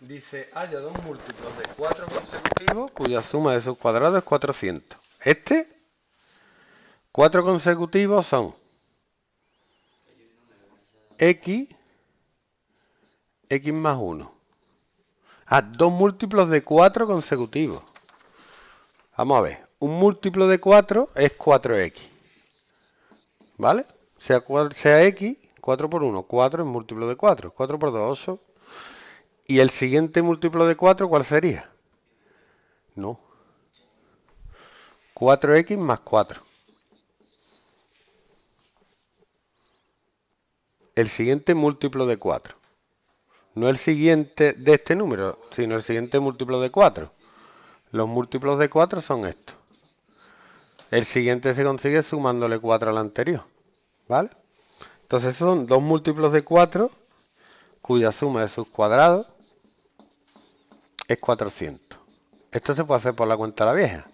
Dice, haya dos múltiplos de 4 consecutivos cuya suma de sus cuadrados es 400. Este, 4 consecutivos son x, x más 1. Ah, dos múltiplos de 4 consecutivos. Vamos a ver, un múltiplo de 4 es 4x. ¿Vale? Sea, sea x, 4 por 1, 4 es múltiplo de 4, 4 por 2, 8. ¿Y el siguiente múltiplo de 4 cuál sería? No. 4x más 4. El siguiente múltiplo de 4. No el siguiente de este número, sino el siguiente múltiplo de 4. Los múltiplos de 4 son estos. El siguiente se consigue sumándole 4 al anterior. ¿Vale? Entonces son dos múltiplos de 4 cuya suma es sus cuadrados es 400. Esto se puede hacer por la cuenta de la vieja.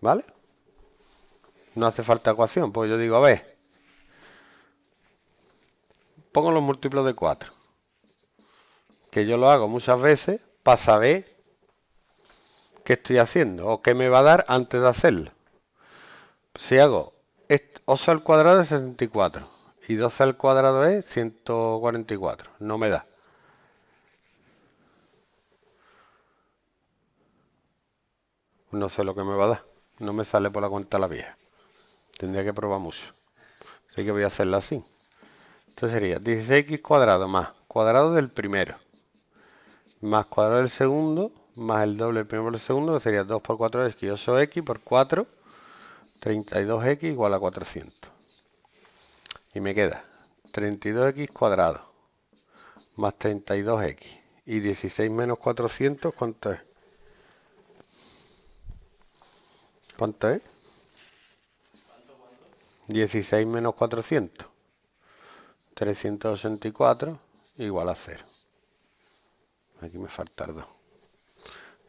¿Vale? No hace falta ecuación, porque yo digo, a ver, pongo los múltiplos de 4. Que yo lo hago muchas veces para saber qué estoy haciendo o qué me va a dar antes de hacerlo. Si hago 8 al cuadrado es 64 y 12 al cuadrado es 144, no me da. no sé lo que me va a dar. No me sale por la cuenta la vieja. Tendría que probar mucho. Así que voy a hacerla así. Entonces sería 16x cuadrado más cuadrado del primero. Más cuadrado del segundo. Más el doble del primero por el segundo. Que sería 2 por 4 x Y x por 4. 32x igual a 400. Y me queda 32x cuadrado. Más 32x. Y 16 menos 400, ¿cuánto es? ¿Cuánto es? 16 menos 400. 364 igual a 0. Aquí me faltan 2.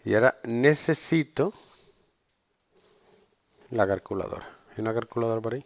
Y ahora necesito la calculadora. ¿Hay una calculadora por ahí?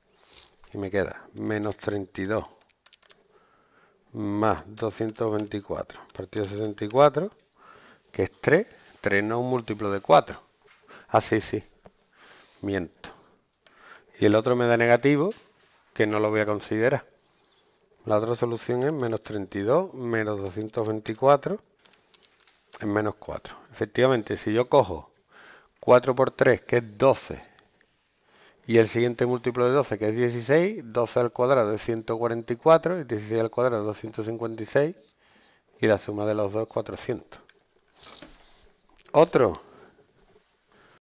y me queda menos 32 más 224 partido 64 que es 3 3 no es un múltiplo de 4 así ah, sí miento y el otro me da negativo que no lo voy a considerar la otra solución es menos 32 menos 224 es menos 4 efectivamente si yo cojo 4 por 3 que es 12 y el siguiente múltiplo de 12 que es 16, 12 al cuadrado es 144 y 16 al cuadrado es 256 y la suma de los dos es 400. Otro,